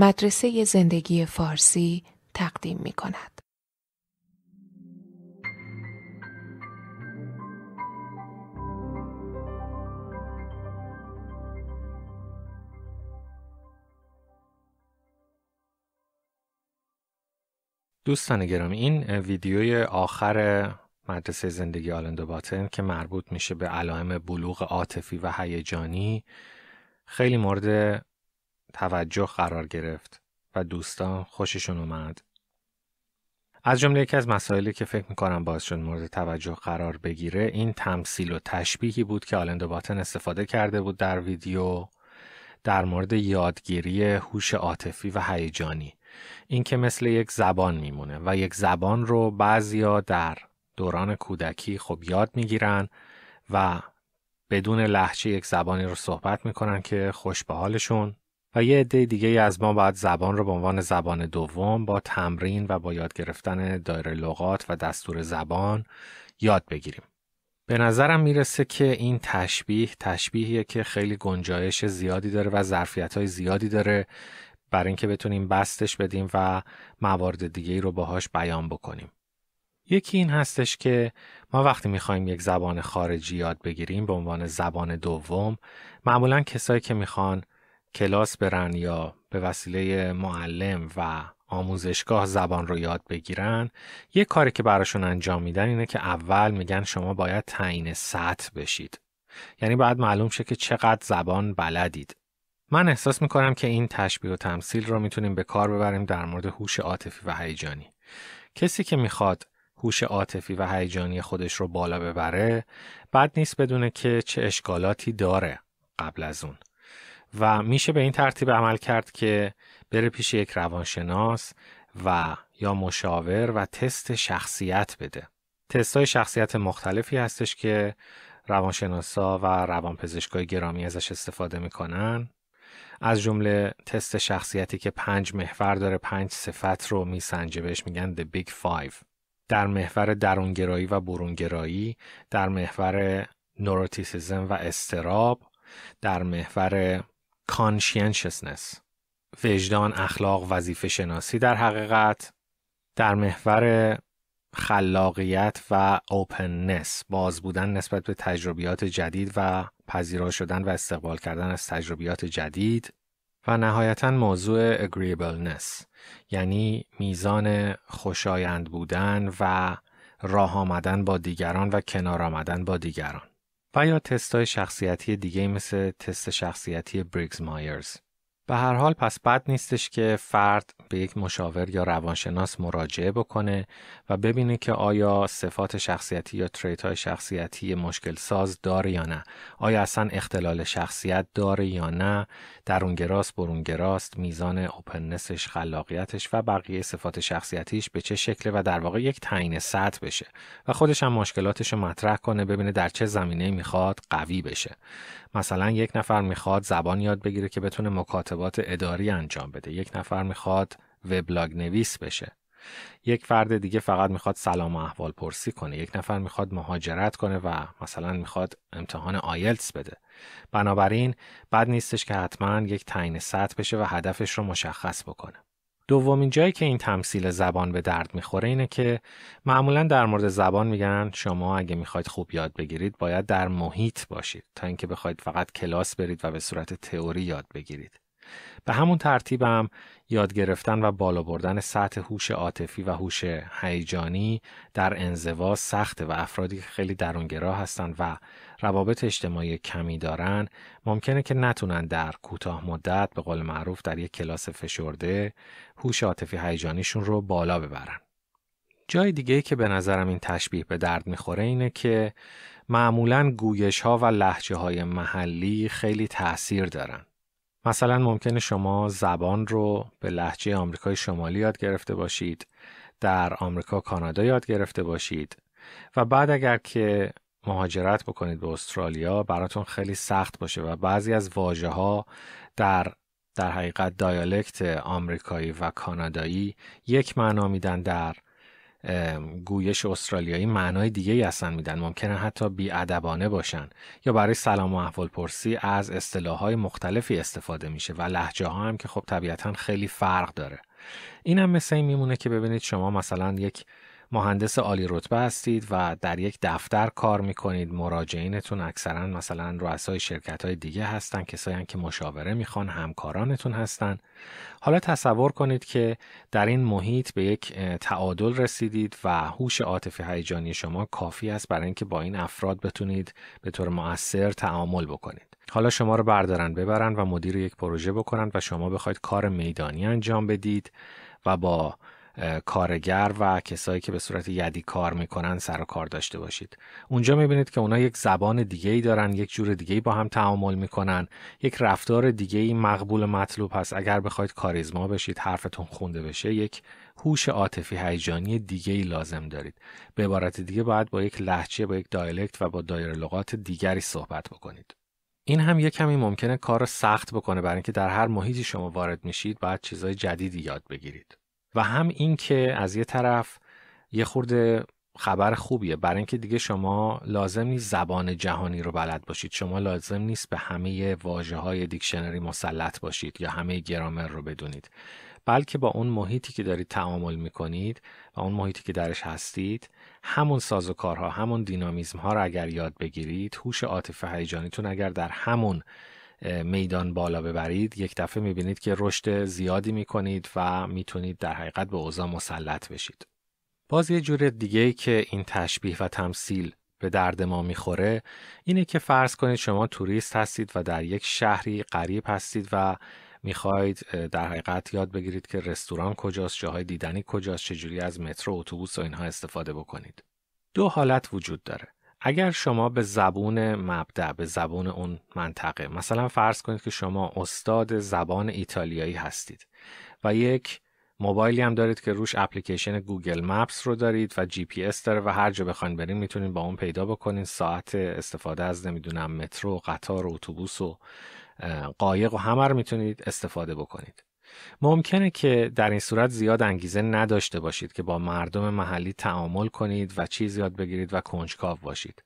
مدرسه زندگی فارسی تقدیم می کند. دوستان گرامی این ویدیوی آخر مدرسه زندگی آلند باتن که مربوط میشه به علائم بلوغ عاطفی و هیجانی خیلی مورد توجه قرار گرفت و دوستان خوششون اومد. از جمله یکی از مسائلی که فکر میکنم باعث شد مورد توجه قرار بگیره این تمثیل و تشبیهی بود که آلندو باتن استفاده کرده بود در ویدیو در مورد یادگیری هوش عاطفی و هیجانی این که مثل یک زبان میمونه و یک زبان رو بعضیا در دوران کودکی خب یاد میگیرن و بدون لحچه یک زبانی رو صحبت میکنن که خوش به حالشون و یه عده دیگه از ما باید زبان رو به عنوان زبان دوم با تمرین و با یاد گرفتن دایره لغات و دستور زبان یاد بگیریم. به نظرم میرسه که این تشبیه تشبیهیه که خیلی گنجایش زیادی داره و ظرفیت های زیادی داره برای اینکه بتونیم بستش بدیم و موارد دیگه رو باهاش بیان بکنیم. یکی این هستش که ما وقتی میخوایم یک زبان خارجی یاد بگیریم به عنوان زبان دوم معمولا کسایی که میخوان کلاس برن یا به وسیله معلم و آموزشگاه زبان رو یاد بگیرن یه کاری که براشون انجام میدن اینه که اول میگن شما باید تعیین سطح بشید یعنی باید معلوم شه که چقدر زبان بلدید من احساس میکنم که این تشبیه و تمثیل رو میتونیم به کار ببریم در مورد هوش عاطفی و هیجانی کسی که میخواد هوش عاطفی و هیجانی خودش رو بالا ببره بعد نیست بدونه که چه اشکالاتی داره قبل از اون و میشه به این ترتیب عمل کرد که بره پیش یک روانشناس و یا مشاور و تست شخصیت بده تست های شخصیت مختلفی هستش که روانشناسا و روانپزشکای گرامی ازش استفاده میکنن از جمله تست شخصیتی که پنج محور داره پنج صفت رو میسنجه بهش میگن The Big Five در محور درونگرایی و برونگرایی در محور نوروتیسیزم و استراب در محور کانشینشسنس وجدان اخلاق وظیفه شناسی در حقیقت در محور خلاقیت و اوپننس باز بودن نسبت به تجربیات جدید و پذیرا شدن و استقبال کردن از تجربیات جدید و نهایتا موضوع agreeableness یعنی میزان خوشایند بودن و راه آمدن با دیگران و کنار آمدن با دیگران و یا تستای شخصیتی دیگه مثل تست شخصیتی بریگز مایرز به هر حال پس بد نیستش که فرد به یک مشاور یا روانشناس مراجعه بکنه و ببینه که آیا صفات شخصیتی یا تریت های شخصیتی مشکل ساز داره یا نه آیا اصلا اختلال شخصیت داره یا نه درونگراست برونگراست میزان اوپننسش خلاقیتش و بقیه صفات شخصیتیش به چه شکله و در واقع یک تعیین سطح بشه و خودش هم مشکلاتش رو مطرح کنه ببینه در چه زمینه میخواد قوی بشه مثلا یک نفر میخواد زبان یاد بگیره که بتونه مکاتبات اداری انجام بده یک نفر میخواد وبلاگ نویس بشه یک فرد دیگه فقط میخواد سلام و احوال پرسی کنه یک نفر میخواد مهاجرت کنه و مثلا میخواد امتحان آیلتس بده بنابراین بد نیستش که حتما یک تعیین سطح بشه و هدفش رو مشخص بکنه دومین جایی که این تمثیل زبان به درد میخوره اینه که معمولا در مورد زبان میگن شما اگه میخواید خوب یاد بگیرید باید در محیط باشید تا اینکه بخواید فقط کلاس برید و به صورت تئوری یاد بگیرید به همون ترتیبم هم یاد گرفتن و بالا بردن سطح هوش عاطفی و هوش هیجانی در انزوا سخته و افرادی که خیلی درونگرا هستند و روابط اجتماعی کمی دارن ممکنه که نتونن در کوتاه مدت به قول معروف در یک کلاس فشرده هوش عاطفی هیجانیشون رو بالا ببرن جای دیگه که به نظرم این تشبیه به درد میخوره اینه که معمولا گویش ها و لحجه های محلی خیلی تاثیر دارن مثلا ممکنه شما زبان رو به لحجه آمریکای شمالی یاد گرفته باشید در آمریکا کانادا یاد گرفته باشید و بعد اگر که مهاجرت بکنید به استرالیا براتون خیلی سخت باشه و بعضی از واژه ها در در حقیقت دایالکت آمریکایی و کانادایی یک معنا میدن در گویش استرالیایی معنای دیگه ای اصلا میدن ممکنه حتی بیادبانه باشن یا برای سلام و احوال پرسی از های مختلفی استفاده میشه و لحجه ها هم که خب طبیعتا خیلی فرق داره این هم مثل این میمونه که ببینید شما مثلا یک مهندس عالی رتبه هستید و در یک دفتر کار میکنید مراجعینتون اکثرا مثلا رؤسای شرکت های دیگه هستن کسایی که مشاوره میخوان همکارانتون هستن حالا تصور کنید که در این محیط به یک تعادل رسیدید و هوش عاطفی هیجانی شما کافی است برای اینکه با این افراد بتونید به طور مؤثر تعامل بکنید حالا شما رو بردارن ببرن و مدیر یک پروژه بکنن و شما بخواید کار میدانی انجام بدید و با کارگر و کسایی که به صورت یدی کار میکنن سر و کار داشته باشید اونجا میبینید که اونا یک زبان دیگه ای دارن یک جور دیگه با هم تعامل میکنن یک رفتار دیگه ای مقبول مطلوب هست اگر بخواید کاریزما بشید حرفتون خونده بشه یک هوش عاطفی هیجانی دیگه ای لازم دارید به عبارت دیگه باید با یک لحچه با یک دایلکت و با دایر لغات دیگری صحبت بکنید این هم یه کمی ممکنه کار سخت بکنه برای اینکه در هر محیطی شما وارد میشید باید چیزهای جدیدی یاد بگیرید و هم این که از یه طرف یه خورده خبر خوبیه برای اینکه دیگه شما لازم نیست زبان جهانی رو بلد باشید شما لازم نیست به همه واجه های دیکشنری مسلط باشید یا همه گرامر رو بدونید بلکه با اون محیطی که دارید تعامل میکنید و اون محیطی که درش هستید همون کارها همون دینامیزم ها رو اگر یاد بگیرید هوش عاطفه هیجانیتون اگر در همون میدان بالا ببرید یک دفعه میبینید که رشد زیادی میکنید و میتونید در حقیقت به اوضاع مسلط بشید باز یه جور دیگه که این تشبیه و تمثیل به درد ما میخوره اینه که فرض کنید شما توریست هستید و در یک شهری قریب هستید و میخواید در حقیقت یاد بگیرید که رستوران کجاست جاهای دیدنی کجاست چجوری از مترو اتوبوس و اینها استفاده بکنید دو حالت وجود داره اگر شما به زبون مبدع به زبون اون منطقه مثلا فرض کنید که شما استاد زبان ایتالیایی هستید و یک موبایلی هم دارید که روش اپلیکیشن گوگل مپس رو دارید و جی پی اس داره و هر جا بخواین برین میتونید با اون پیدا بکنید ساعت استفاده از نمیدونم مترو قطار و اتوبوس و قایق و همه رو میتونید استفاده بکنید ممکنه که در این صورت زیاد انگیزه نداشته باشید که با مردم محلی تعامل کنید و چیز یاد بگیرید و کنجکاو باشید.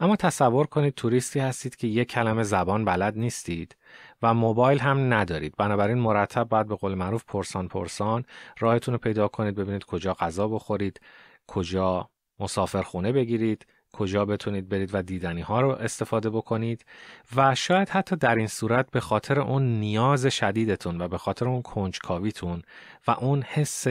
اما تصور کنید توریستی هستید که یک کلمه زبان بلد نیستید و موبایل هم ندارید. بنابراین مرتب باید به قول معروف پرسان پرسان راهتون رو پیدا کنید ببینید کجا غذا بخورید، کجا مسافرخونه بگیرید کجا بتونید برید و دیدنی ها رو استفاده بکنید و شاید حتی در این صورت به خاطر اون نیاز شدیدتون و به خاطر اون کنجکاویتون و اون حس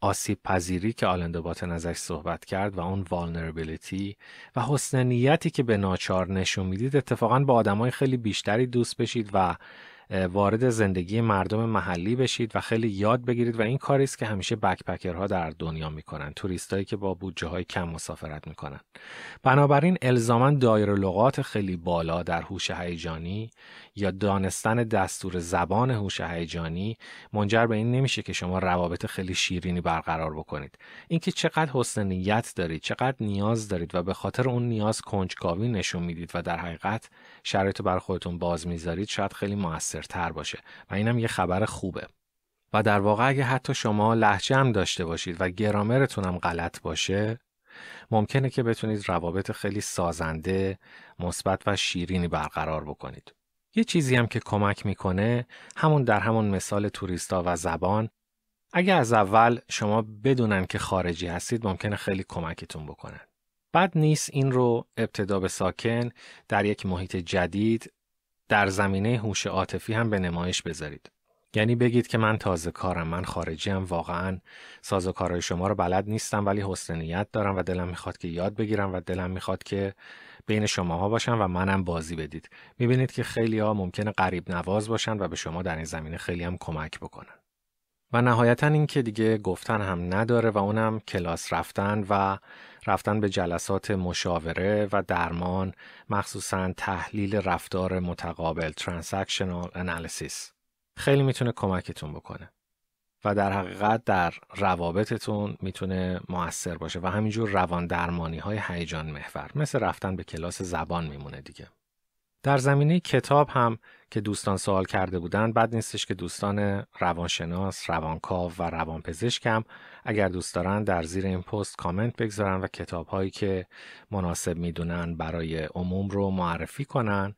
آسیب پذیری که باتن ازش صحبت کرد و اون والنربیلیتی و حسن نیتی که به ناچار نشون میدید اتفاقا با آدمای خیلی بیشتری دوست بشید و وارد زندگی مردم محلی بشید و خیلی یاد بگیرید و این کاری است که همیشه بکپکرها در دنیا میکنن توریستایی که با بودجه های کم مسافرت میکنن بنابراین الزاما دایر لغات خیلی بالا در هوش هیجانی یا دانستن دستور زبان هوش هیجانی منجر به این نمیشه که شما روابط خیلی شیرینی برقرار بکنید اینکه چقدر حسن نیت دارید چقدر نیاز دارید و به خاطر اون نیاز کنجکاوی نشون میدید و در حقیقت شرایط بر خودتون باز میذارید شاید خیلی موثر موثرتر باشه و اینم یه خبر خوبه و در واقع اگه حتی شما لحجه هم داشته باشید و گرامرتون هم غلط باشه ممکنه که بتونید روابط خیلی سازنده، مثبت و شیرینی برقرار بکنید. یه چیزی هم که کمک میکنه همون در همون مثال توریستا و زبان اگه از اول شما بدونن که خارجی هستید ممکنه خیلی کمکتون بکنن. بعد نیست این رو ابتدا به ساکن در یک محیط جدید در زمینه هوش عاطفی هم به نمایش بذارید. یعنی بگید که من تازه کارم من خارجی هم واقعا کارهای شما رو بلد نیستم ولی حسن نیت دارم و دلم میخواد که یاد بگیرم و دلم میخواد که بین شماها باشم و منم بازی بدید میبینید که خیلی ها ممکنه قریب نواز باشن و به شما در این زمینه خیلی هم کمک بکنن و نهایتا این که دیگه گفتن هم نداره و اونم کلاس رفتن و رفتن به جلسات مشاوره و درمان مخصوصا تحلیل رفتار متقابل Transactional Analysis خیلی میتونه کمکتون بکنه و در حقیقت در روابطتون میتونه موثر باشه و همینجور روان درمانی های هیجان محور مثل رفتن به کلاس زبان میمونه دیگه در زمینه کتاب هم که دوستان سوال کرده بودند بد نیستش که دوستان روانشناس، روانکاو و روانپزشکم، اگر دوست دارن در زیر این پست کامنت بگذارن و کتاب هایی که مناسب میدونن برای عموم رو معرفی کنن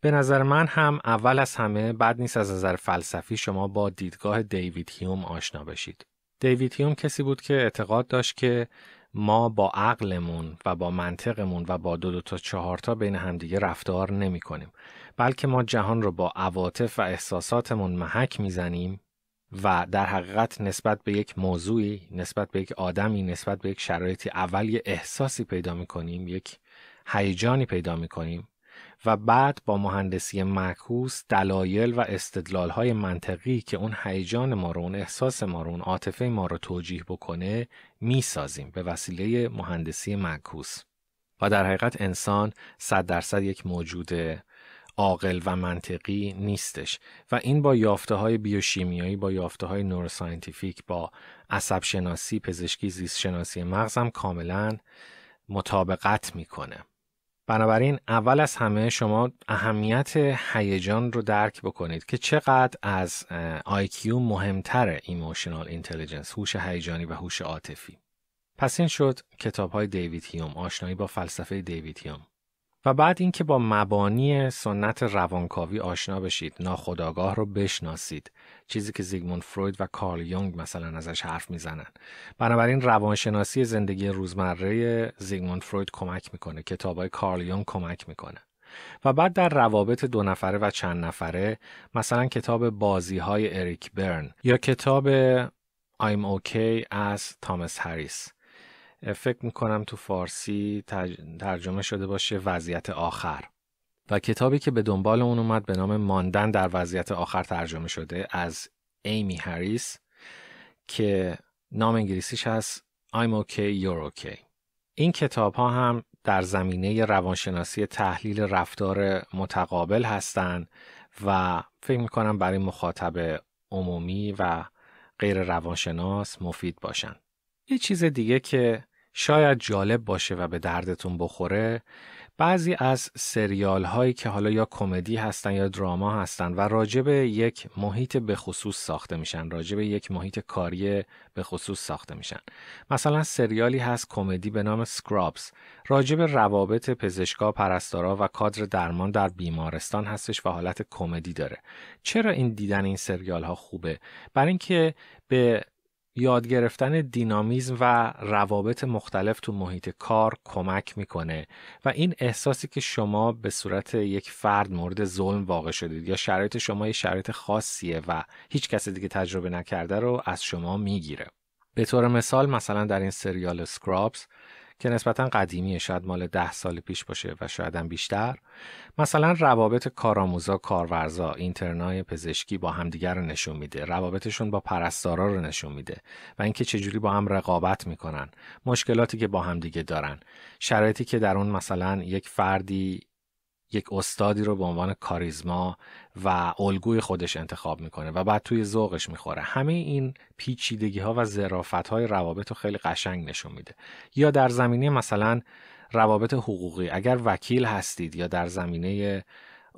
به نظر من هم اول از همه بد نیست از نظر فلسفی شما با دیدگاه دیوید هیوم آشنا بشید دیوید هیوم کسی بود که اعتقاد داشت که ما با عقلمون و با منطقمون و با دو دو تا چهار تا بین همدیگه رفتار نمی کنیم. بلکه ما جهان رو با عواطف و احساساتمون محک میزنیم و در حقیقت نسبت به یک موضوعی، نسبت به یک آدمی، نسبت به یک شرایطی اول یه احساسی پیدا می کنیم، یک هیجانی پیدا می کنیم و بعد با مهندسی معکوس دلایل و های منطقی که اون هیجان ما رو اون احساس ما رو اون عاطفه ما رو توجیه بکنه میسازیم به وسیله مهندسی معکوس و در حقیقت انسان صد درصد یک موجود عاقل و منطقی نیستش و این با یافته های بیوشیمیایی با یافته های نوروساینتیفیک با عصب شناسی پزشکی زیست شناسی هم کاملا مطابقت میکنه بنابراین اول از همه شما اهمیت هیجان رو درک بکنید که چقدر از IQ مهمتر ایموشنال اینتلیجنس هوش هیجانی و هوش عاطفی پس این شد کتاب های دیوید هیوم آشنایی با فلسفه دیوید هیوم و بعد اینکه با مبانی سنت روانکاوی آشنا بشید، ناخداگاه رو بشناسید، چیزی که زیگموند فروید و کارل یونگ مثلا ازش حرف میزنن. بنابراین روانشناسی زندگی روزمره زیگموند فروید کمک میکنه، کتابای کارل یونگ کمک میکنه. و بعد در روابط دو نفره و چند نفره مثلا کتاب بازی های اریک برن یا کتاب I'm OK از تامس هریس فکر میکنم تو فارسی ترجمه شده باشه وضعیت آخر و کتابی که به دنبال اون اومد به نام ماندن در وضعیت آخر ترجمه شده از ایمی هریس که نام انگلیسیش هست I'm okay, you're okay. این کتاب ها هم در زمینه روانشناسی تحلیل رفتار متقابل هستند و فکر میکنم برای مخاطب عمومی و غیر روانشناس مفید باشند. یه چیز دیگه که شاید جالب باشه و به دردتون بخوره بعضی از سریال هایی که حالا یا کمدی هستن یا دراما هستن و راجب یک محیط به خصوص ساخته میشن راجب یک محیط کاری به خصوص ساخته میشن مثلا سریالی هست کمدی به نام سکرابز راجب روابط پزشکا پرستارا و کادر درمان در بیمارستان هستش و حالت کمدی داره چرا این دیدن این سریال ها خوبه برای اینکه به یاد گرفتن دینامیزم و روابط مختلف تو محیط کار کمک میکنه و این احساسی که شما به صورت یک فرد مورد ظلم واقع شدید یا شرایط شما یه شرایط خاصیه و هیچ کس دیگه تجربه نکرده رو از شما میگیره به طور مثال مثلا در این سریال سکرابز که نسبتا قدیمیه شاید مال ده سال پیش باشه و شاید هم بیشتر مثلا روابط کارآموزا کارورزا اینترنای پزشکی با همدیگر رو نشون میده روابطشون با پرستارا رو نشون میده و اینکه چجوری با هم رقابت میکنن مشکلاتی که با همدیگه دارن شرایطی که در اون مثلا یک فردی یک استادی رو به عنوان کاریزما و الگوی خودش انتخاب میکنه و بعد توی ذوقش میخوره همه این پیچیدگی ها و ظرافت های روابط رو خیلی قشنگ نشون میده یا در زمینه مثلا روابط حقوقی اگر وکیل هستید یا در زمینه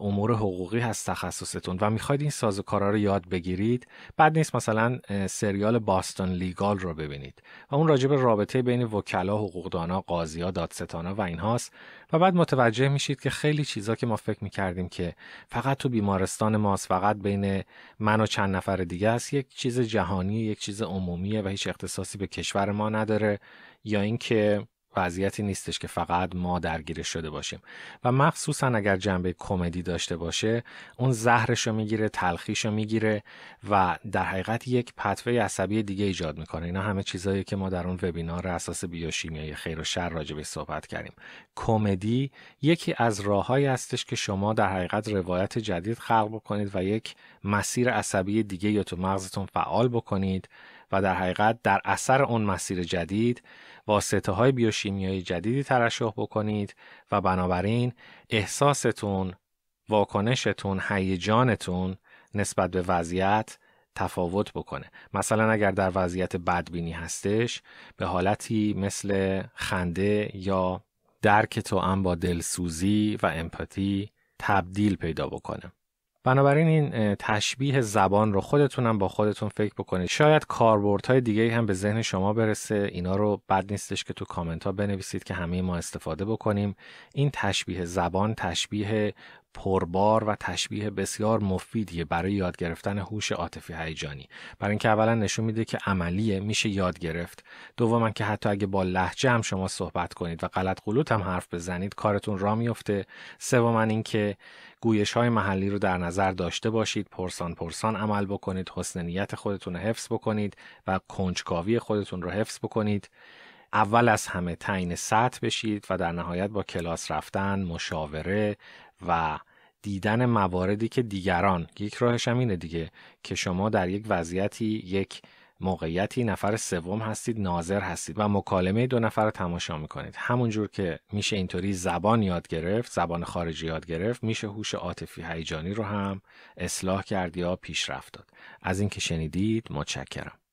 امور حقوقی هست تخصصتون و میخواید این سازوکارا رو یاد بگیرید بعد نیست مثلا سریال باستون لیگال رو ببینید و اون راجب رابطه بین وکلا حقوقدانا قاضیا دادستانا و اینهاست و بعد متوجه میشید که خیلی چیزا که ما فکر میکردیم که فقط تو بیمارستان ماست فقط بین من و چند نفر دیگه است یک چیز جهانی یک چیز عمومیه و هیچ اختصاصی به کشور ما نداره یا اینکه وضعیتی نیستش که فقط ما درگیر شده باشیم و مخصوصا اگر جنبه کمدی داشته باشه اون زهرش رو میگیره تلخیش رو میگیره و در حقیقت یک پتوه عصبی دیگه ایجاد میکنه اینا همه چیزهایی که ما در اون وبینار اساس بیوشیمیای خیر و شر به صحبت کردیم کمدی یکی از راههایی هستش که شما در حقیقت روایت جدید خلق بکنید و یک مسیر عصبی دیگه یا تو مغزتون فعال بکنید و در حقیقت در اثر اون مسیر جدید واسطه های بیوشیمیایی جدیدی ترشح بکنید و بنابراین احساستون، واکنشتون، هیجانتون نسبت به وضعیت تفاوت بکنه مثلا اگر در وضعیت بدبینی هستش به حالتی مثل خنده یا درک تو هم با دلسوزی و امپاتی تبدیل پیدا بکنه بنابراین این تشبیه زبان رو خودتونم با خودتون فکر بکنید شاید کاربردهای دیگه هم به ذهن شما برسه اینا رو بد نیستش که تو کامنت ها بنویسید که همه ما استفاده بکنیم این تشبیه زبان تشبیه پربار و تشبیه بسیار مفیدیه برای یاد گرفتن هوش عاطفی هیجانی برای اینکه اولا نشون میده که عملیه میشه یاد گرفت دوما که حتی اگه با لحجه هم شما صحبت کنید و غلط قلوت هم حرف بزنید کارتون را میفته سوما اینکه گویش های محلی رو در نظر داشته باشید پرسان پرسان عمل بکنید حسن نیت خودتون رو حفظ بکنید و کنجکاوی خودتون رو حفظ بکنید اول از همه تعیین سطح بشید و در نهایت با کلاس رفتن مشاوره و دیدن مواردی که دیگران یک راهش هم اینه دیگه که شما در یک وضعیتی یک موقعیتی نفر سوم هستید ناظر هستید و مکالمه دو نفر رو تماشا میکنید همونجور که میشه اینطوری زبان یاد گرفت زبان خارجی یاد گرفت میشه هوش عاطفی هیجانی رو هم اصلاح کرد یا پیشرفت داد از اینکه شنیدید متشکرم